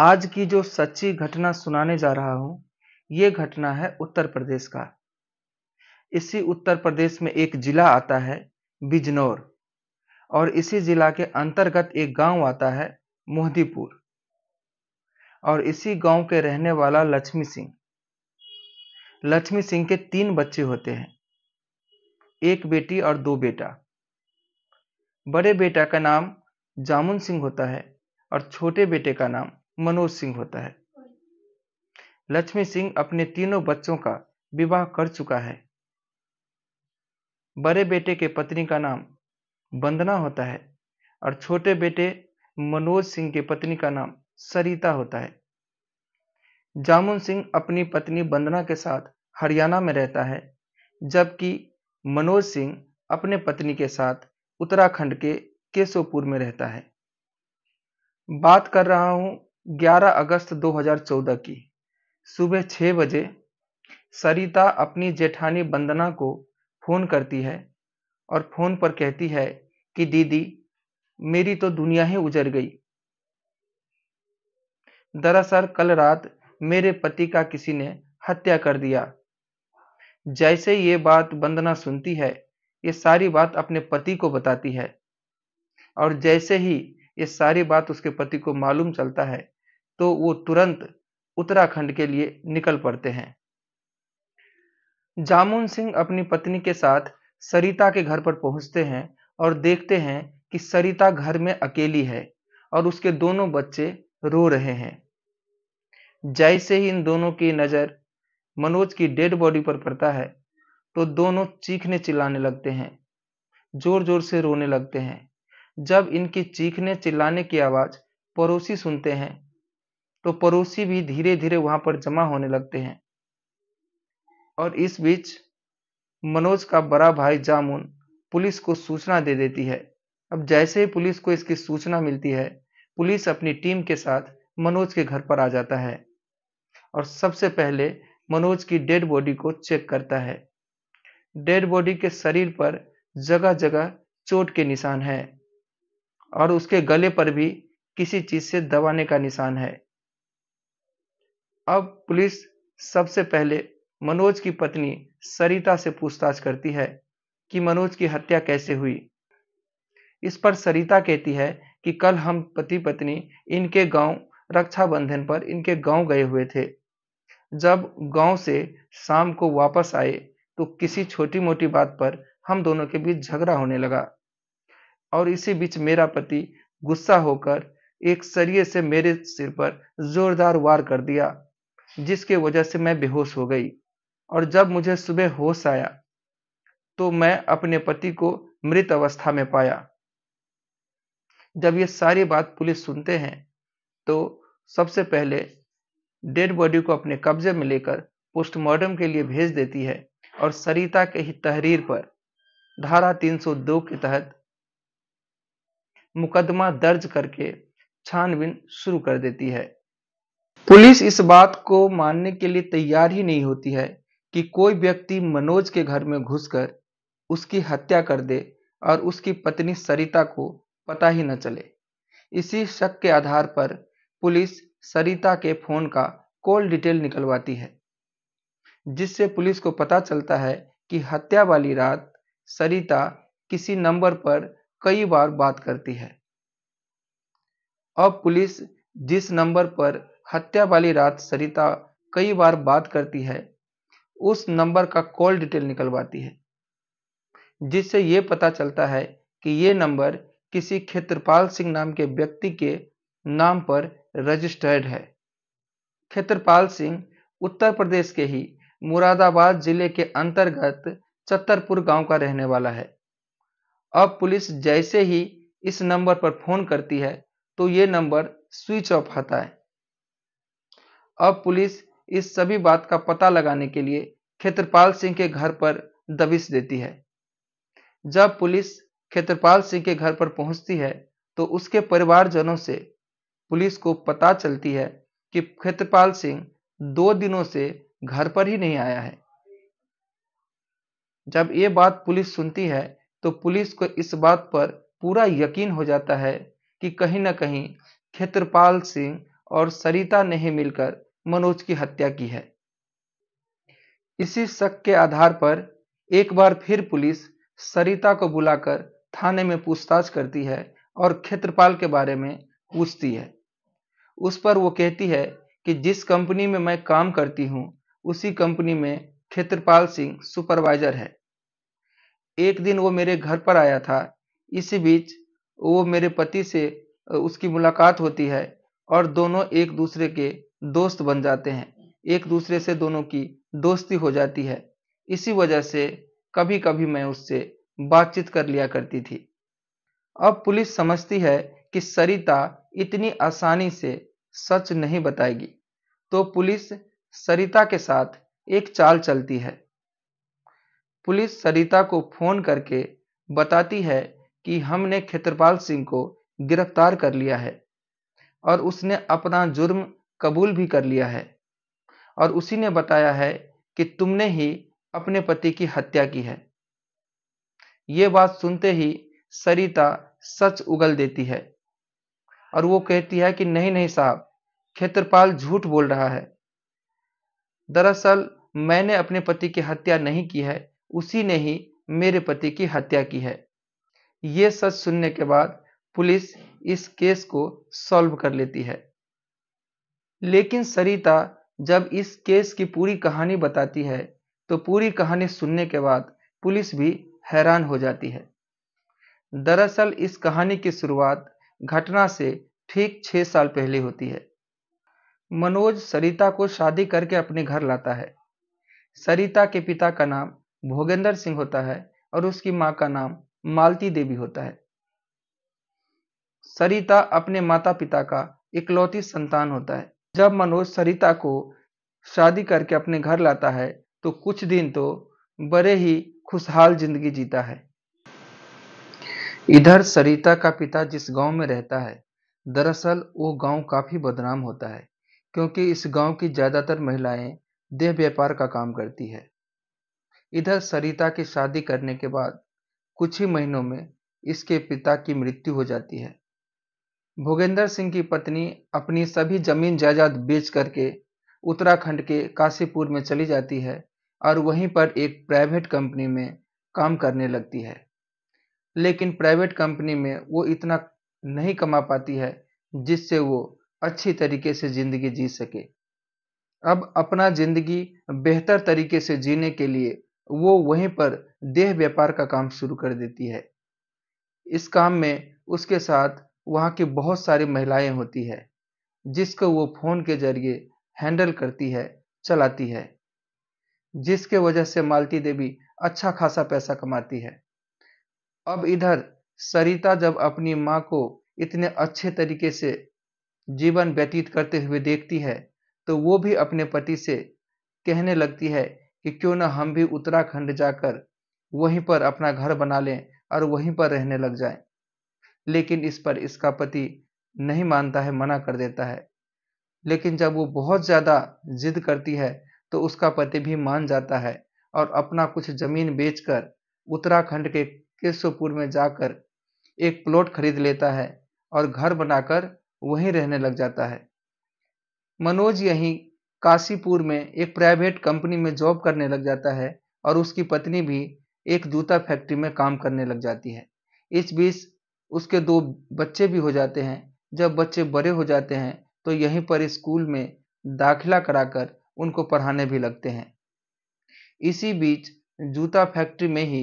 आज की जो सच्ची घटना सुनाने जा रहा हूं ये घटना है उत्तर प्रदेश का इसी उत्तर प्रदेश में एक जिला आता है बिजनौर और इसी जिला के अंतर्गत एक गांव आता है मोहदीपुर और इसी गांव के रहने वाला लक्ष्मी सिंह लक्ष्मी सिंह के तीन बच्चे होते हैं एक बेटी और दो बेटा बड़े बेटा का नाम जामुन सिंह होता है और छोटे बेटे का नाम मनोज सिंह होता है लक्ष्मी सिंह अपने तीनों बच्चों का विवाह कर चुका है बड़े बेटे के पत्नी का नाम वंदना होता है और छोटे बेटे मनोज सिंह के पत्नी का नाम सरिता होता है जामुन सिंह अपनी पत्नी वंदना के साथ हरियाणा में रहता है जबकि मनोज सिंह अपने पत्नी के साथ उत्तराखंड के केशोपुर में रहता है बात कर रहा हूं 11 अगस्त 2014 की सुबह छह बजे सरिता अपनी जेठानी बंदना को फ़ोन करती है और फ़ोन पर कहती है कि दीदी मेरी तो दुनिया ही उजर गई दरअसल कल रात मेरे पति का किसी ने हत्या कर दिया जैसे ये बात बंदना सुनती है ये सारी बात अपने पति को बताती है और जैसे ही ये सारी बात उसके पति को मालूम चलता है तो वो तुरंत उत्तराखंड के लिए निकल पड़ते हैं जामुन सिंह अपनी पत्नी के साथ सरिता के घर पर पहुंचते हैं और देखते हैं कि सरिता घर में अकेली है और उसके दोनों बच्चे रो रहे हैं जैसे ही इन दोनों की नज़र मनोज की डेड बॉडी पर पड़ता है तो दोनों चीखने चिल्लाने लगते हैं जोर जोर से रोने लगते हैं जब इनकी चीखने चिल्लाने की आवाज़ पड़ोसी सुनते हैं तो पड़ोसी भी धीरे धीरे वहां पर जमा होने लगते हैं और इस बीच मनोज का बड़ा भाई जामुन पुलिस को सूचना दे देती है अब जैसे ही पुलिस को इसकी सूचना मिलती है पुलिस अपनी टीम के साथ मनोज के घर पर आ जाता है और सबसे पहले मनोज की डेड बॉडी को चेक करता है डेड बॉडी के शरीर पर जगह जगह चोट के निशान है और उसके गले पर भी किसी चीज से दबाने का निशान है अब पुलिस सबसे पहले मनोज की पत्नी सरिता से पूछताछ करती है कि मनोज की हत्या कैसे हुई इस पर सरिता कहती है कि कल हम पति पत्नी इनके गांव रक्षाबंधन पर इनके गांव गए हुए थे जब गांव से शाम को वापस आए तो किसी छोटी मोटी बात पर हम दोनों के बीच झगड़ा होने लगा और इसी बीच मेरा पति गुस्सा होकर एक सरिये से मेरे सिर पर जोरदार वार कर दिया जिसके वजह से मैं बेहोश हो गई और जब मुझे सुबह होश आया तो मैं अपने पति को मृत अवस्था में पाया जब ये सारी बात पुलिस सुनते हैं तो सबसे पहले डेड बॉडी को अपने कब्जे में लेकर पोस्टमार्टम के लिए भेज देती है और सरिता के ही तहरीर पर धारा 302 के तहत मुकदमा दर्ज करके छानबीन शुरू कर देती है पुलिस इस बात को मानने के लिए तैयार ही नहीं होती है कि कोई व्यक्ति मनोज के घर में घुसकर उसकी हत्या कर दे और उसकी पत्नी सरिता को पता ही न चले इसी शक के आधार पर पुलिस सरिता के फोन का कॉल डिटेल निकलवाती है जिससे पुलिस को पता चलता है कि हत्या वाली रात सरिता किसी नंबर पर कई बार बात करती है अब पुलिस जिस नंबर पर हत्या वाली रात सरिता कई बार बात करती है उस नंबर का कॉल डिटेल निकलवाती है जिससे ये पता चलता है कि ये नंबर किसी खेत्रपाल सिंह नाम के व्यक्ति के नाम पर रजिस्टर्ड है खेत्रपाल सिंह उत्तर प्रदेश के ही मुरादाबाद जिले के अंतर्गत चत्तरपुर गांव का रहने वाला है अब पुलिस जैसे ही इस नंबर पर फोन करती है तो ये नंबर स्विच ऑफ आता है अब पुलिस इस सभी बात का पता लगाने के लिए खेत्रपाल सिंह के घर पर दबिश देती है जब पुलिस खेत्रपाल सिंह के घर पर पहुंचती है तो उसके परिवारजनों से पुलिस को पता चलती है कि खेत्रपाल सिंह दो दिनों से घर पर ही नहीं आया है जब ये बात पुलिस सुनती है तो पुलिस को इस बात पर पूरा यकीन हो जाता है कि कहीं ना कहीं खेत्रपाल सिंह और सरिता ने मिलकर मनोज की हत्या की है इसी शक के आधार पर एक बार फिर पुलिस सरिता को बुलाकर थाने में पूछताछ करती है और क्षेत्रपाल के बारे में पूछती है उस पर वो कहती है कि जिस कंपनी में मैं काम करती हूं उसी कंपनी में क्षेत्रपाल सिंह सुपरवाइजर है एक दिन वो मेरे घर पर आया था इसी बीच वो मेरे पति से उसकी मुलाकात होती है और दोनों एक दूसरे के दोस्त बन जाते हैं एक दूसरे से दोनों की दोस्ती हो जाती है इसी वजह से कभी कभी मैं उससे बातचीत कर लिया करती थी अब पुलिस समझती है कि सरिता इतनी आसानी से सच नहीं बताएगी तो पुलिस सरिता के साथ एक चाल चलती है पुलिस सरिता को फोन करके बताती है कि हमने खेतरपाल सिंह को गिरफ्तार कर लिया है और उसने अपना जुर्म कबूल भी कर लिया है और उसी ने बताया है कि तुमने ही अपने पति की हत्या की है ये बात सुनते ही सरिता सच उगल देती है और वो कहती है कि नहीं नहीं साहब खेत्रपाल झूठ बोल रहा है दरअसल मैंने अपने पति की हत्या नहीं की है उसी ने ही मेरे पति की हत्या की है ये सच सुनने के बाद पुलिस इस केस को सॉल्व कर लेती है लेकिन सरिता जब इस केस की पूरी कहानी बताती है तो पूरी कहानी सुनने के बाद पुलिस भी हैरान हो जाती है दरअसल इस कहानी की शुरुआत घटना से ठीक छह साल पहले होती है मनोज सरिता को शादी करके अपने घर लाता है सरिता के पिता का नाम भोगेंद्र सिंह होता है और उसकी मां का नाम मालती देवी होता है सरिता अपने माता पिता का इकलौती संतान होता है जब मनोज सरिता को शादी करके अपने घर लाता है तो कुछ दिन तो बड़े ही खुशहाल जिंदगी जीता है इधर सरिता का पिता जिस गांव में रहता है दरअसल वो गांव काफी बदनाम होता है क्योंकि इस गांव की ज्यादातर महिलाएं देह व्यापार का काम करती है इधर सरिता की शादी करने के बाद कुछ ही महीनों में इसके पिता की मृत्यु हो जाती है भोगेंद्र सिंह की पत्नी अपनी सभी जमीन जायदाद बेच करके उत्तराखंड के काशीपुर में चली जाती है और वहीं पर एक प्राइवेट कंपनी में काम करने लगती है लेकिन प्राइवेट कंपनी में वो इतना नहीं कमा पाती है जिससे वो अच्छी तरीके से ज़िंदगी जी सके अब अपना ज़िंदगी बेहतर तरीके से जीने के लिए वो वहीं पर देह व्यापार का काम शुरू कर देती है इस काम में उसके साथ वहाँ की बहुत सारी महिलाएं होती है जिसको वो फोन के जरिए हैंडल करती है चलाती है जिसके वजह से मालती देवी अच्छा खासा पैसा कमाती है अब इधर सरिता जब अपनी माँ को इतने अच्छे तरीके से जीवन व्यतीत करते हुए देखती है तो वो भी अपने पति से कहने लगती है कि क्यों ना हम भी उत्तराखंड जाकर वहीं पर अपना घर बना लें और वहीं पर रहने लग जाएं। लेकिन इस पर इसका पति नहीं मानता है मना कर देता है लेकिन जब वो बहुत ज़्यादा जिद करती है तो उसका पति भी मान जाता है और अपना कुछ ज़मीन बेचकर उत्तराखंड के केशवपुर में जाकर एक प्लॉट खरीद लेता है और घर बनाकर वहीं रहने लग जाता है मनोज यहीं काशीपुर में एक प्राइवेट कंपनी में जॉब करने लग जाता है और उसकी पत्नी भी एक जूता फैक्ट्री में काम करने लग जाती है इस बीच उसके दो बच्चे भी हो जाते हैं जब बच्चे बड़े हो जाते हैं तो यहीं पर स्कूल में दाखिला कराकर उनको पढ़ाने भी लगते हैं इसी बीच जूता फैक्ट्री में ही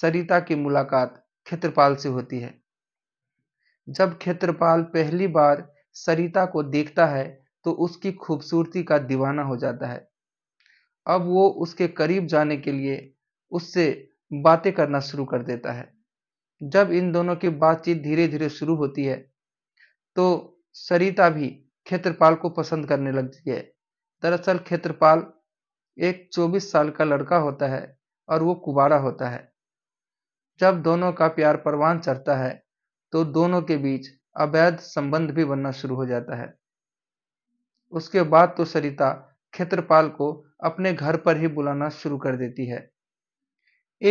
सरिता की मुलाकात खेत्रपाल से होती है जब खेत्रपाल पहली बार सरिता को देखता है तो उसकी खूबसूरती का दीवाना हो जाता है अब वो उसके करीब जाने के लिए उससे बातें करना शुरू कर देता है जब इन दोनों की बातचीत धीरे धीरे शुरू होती है तो सरिता भी खेत्रपाल को पसंद करने लगती है दरअसल खेत्रपाल एक 24 साल का लड़का होता है और वो कुबारा होता है जब दोनों का प्यार परवान चढ़ता है तो दोनों के बीच अवैध संबंध भी बनना शुरू हो जाता है उसके बाद तो सरिता खेत्रपाल को अपने घर पर ही बुलाना शुरू कर देती है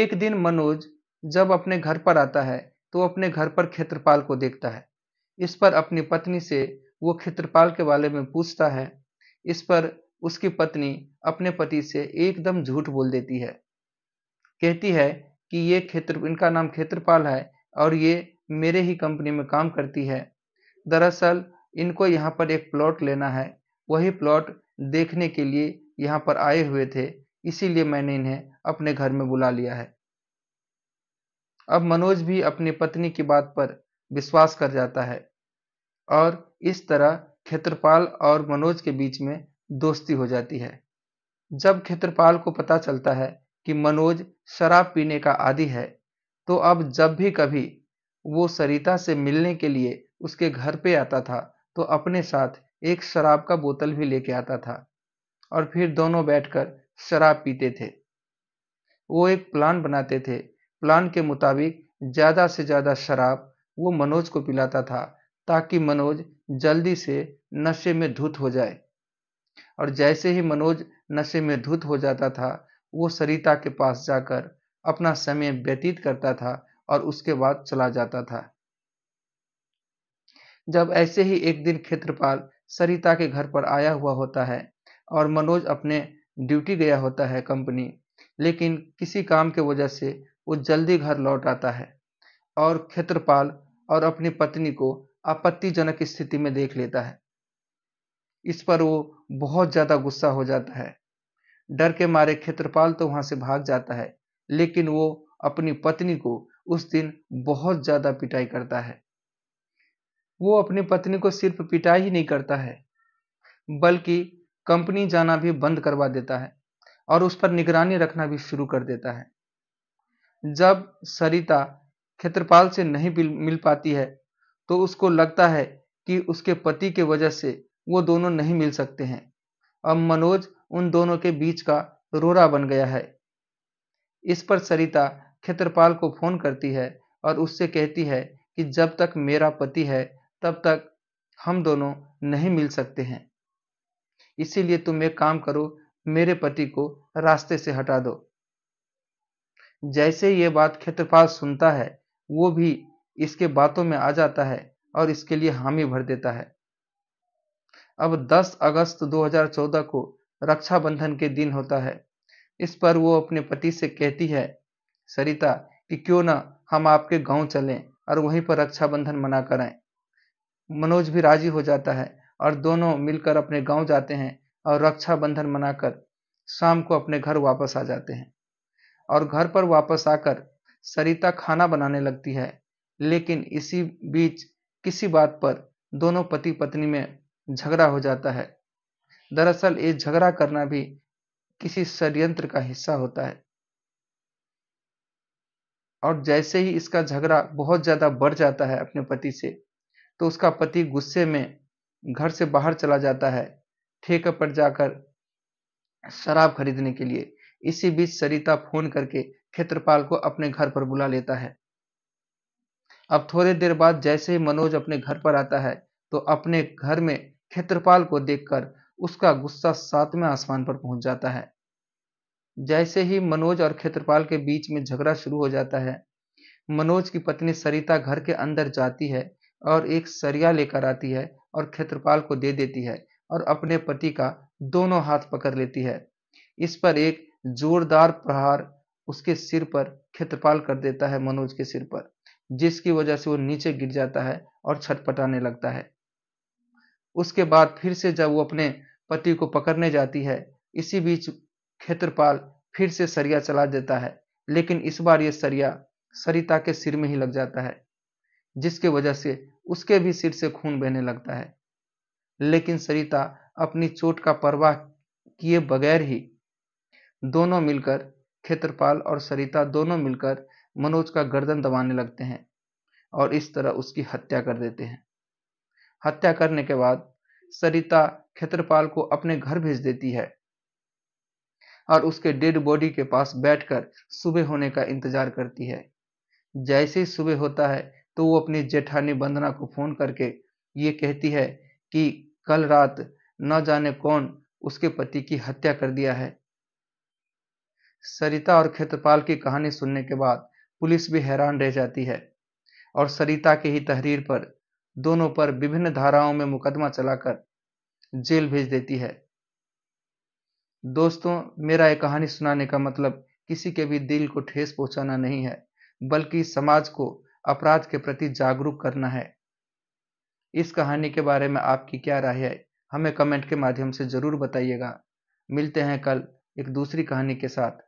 एक दिन मनोज जब अपने घर पर आता है तो अपने घर पर खेत्रपाल को देखता है इस पर अपनी पत्नी से वो खेत्रपाल के बारे में पूछता है इस पर उसकी पत्नी अपने पति से एकदम झूठ बोल देती है कहती है कि ये खेत्र इनका नाम खेत्रपाल है और ये मेरे ही कंपनी में काम करती है दरअसल इनको यहाँ पर एक प्लॉट लेना है वही प्लॉट देखने के लिए यहाँ पर आए हुए थे इसीलिए मैंने इन्हें अपने घर में बुला लिया है अब मनोज भी अपनी पत्नी की बात पर विश्वास कर जाता है और इस तरह खेत्रपाल और मनोज के बीच में दोस्ती हो जाती है जब खेत्रपाल को पता चलता है कि मनोज शराब पीने का आदि है तो अब जब भी कभी वो सरिता से मिलने के लिए उसके घर पे आता था तो अपने साथ एक शराब का बोतल भी लेके आता था और फिर दोनों बैठकर शराब पीते थे वो एक प्लान बनाते थे प्लान के मुताबिक ज़्यादा से ज़्यादा शराब वो मनोज को पिलाता था ताकि मनोज जल्दी से नशे में धुत हो जाए और जैसे ही मनोज नशे में धुत हो जाता था वो सरिता के पास जाकर अपना समय व्यतीत करता था और उसके बाद चला जाता था जब ऐसे ही एक दिन क्षेत्रपाल सरिता के घर पर आया हुआ होता है और मनोज अपने ड्यूटी गया होता है कंपनी लेकिन किसी काम के वजह से वो जल्दी घर लौट आता है और क्षेत्रपाल और अपनी पत्नी को आपत्तिजनक स्थिति में देख लेता है इस पर वो बहुत ज़्यादा गुस्सा हो जाता है डर के मारे क्षेत्रपाल तो वहां से भाग जाता है लेकिन वो अपनी पत्नी को उस दिन बहुत ज़्यादा पिटाई करता है वो अपनी पत्नी को सिर्फ पिटाई ही नहीं करता है बल्कि कंपनी जाना भी बंद करवा देता है और उस पर निगरानी रखना भी शुरू कर देता है जब सरिता खेत्रपाल से नहीं मिल पाती है तो उसको लगता है कि उसके पति के वजह से वो दोनों नहीं मिल सकते हैं अब मनोज उन दोनों के बीच का रोरा बन गया है इस पर सरिता खेत्रपाल को फोन करती है और उससे कहती है कि जब तक मेरा पति है तब तक हम दोनों नहीं मिल सकते हैं इसीलिए तुम एक काम करो मेरे पति को रास्ते से हटा दो जैसे ये बात क्षेत्रपाल सुनता है वो भी इसके बातों में आ जाता है और इसके लिए हामी भर देता है अब 10 अगस्त 2014 को रक्षाबंधन के दिन होता है इस पर वो अपने पति से कहती है सरिता कि क्यों ना हम आपके गांव चलें और वहीं पर रक्षाबंधन मना कराएं मनोज भी राजी हो जाता है और दोनों मिलकर अपने गांव जाते हैं और रक्षाबंधन मनाकर शाम को अपने घर वापस आ जाते हैं और घर पर वापस आकर सरिता खाना बनाने लगती है लेकिन इसी बीच किसी बात पर दोनों पति पत्नी में झगड़ा हो जाता है दरअसल ये झगड़ा करना भी किसी षड्यंत्र का हिस्सा होता है और जैसे ही इसका झगड़ा बहुत ज़्यादा बढ़ जाता है अपने पति से तो उसका पति गुस्से में घर से बाहर चला जाता है ठेके पर जाकर शराब खरीदने के लिए इसी बीच सरिता फोन करके खेत्रपाल को अपने घर पर बुला लेता है अब थोड़ी देर बाद जैसे ही मनोज अपने घर पर आता है तो अपने घर में खेत्रपाल को देखकर उसका गुस्सा सातवें आसमान पर पहुंच जाता है जैसे ही मनोज और खेत्रपाल के बीच में झगड़ा शुरू हो जाता है मनोज की पत्नी सरिता घर के अंदर जाती है और एक सरिया लेकर आती है और खेत्रपाल को दे देती है और अपने पति का दोनों हाथ पकड़ लेती है इस पर एक जोरदार प्रहार उसके सिर पर खेतपाल कर देता है मनोज के सिर पर जिसकी वजह से वो नीचे गिर जाता है और छटपटाने लगता है उसके बाद फिर से जब वो अपने पति को पकड़ने जाती है इसी बीच खेत्रपाल फिर से सरिया चला देता है लेकिन इस बार ये सरिया सरिता के सिर में ही लग जाता है जिसके वजह से उसके भी सिर से खून बहने लगता है लेकिन सरिता अपनी चोट का परवाह किए बगैर ही दोनों मिलकर खेत्रपाल और सरिता दोनों मिलकर मनोज का गर्दन दबाने लगते हैं और इस तरह उसकी हत्या कर देते हैं हत्या करने के बाद सरिता खेत्रपाल को अपने घर भेज देती है और उसके डेड बॉडी के पास बैठकर सुबह होने का इंतजार करती है जैसे ही सुबह होता है तो वो अपनी जेठानी बंदना को फोन करके ये कहती है कि कल रात न जाने कौन उसके पति की हत्या कर दिया है सरिता और क्षेत्रपाल की कहानी सुनने के बाद पुलिस भी हैरान रह जाती है और सरिता की ही तहरीर पर दोनों पर विभिन्न धाराओं में मुकदमा चलाकर जेल भेज देती है दोस्तों मेरा यह कहानी सुनाने का मतलब किसी के भी दिल को ठेस पहुंचाना नहीं है बल्कि समाज को अपराध के प्रति जागरूक करना है इस कहानी के बारे में आपकी क्या राय है हमें कमेंट के माध्यम से ज़रूर बताइएगा मिलते हैं कल एक दूसरी कहानी के साथ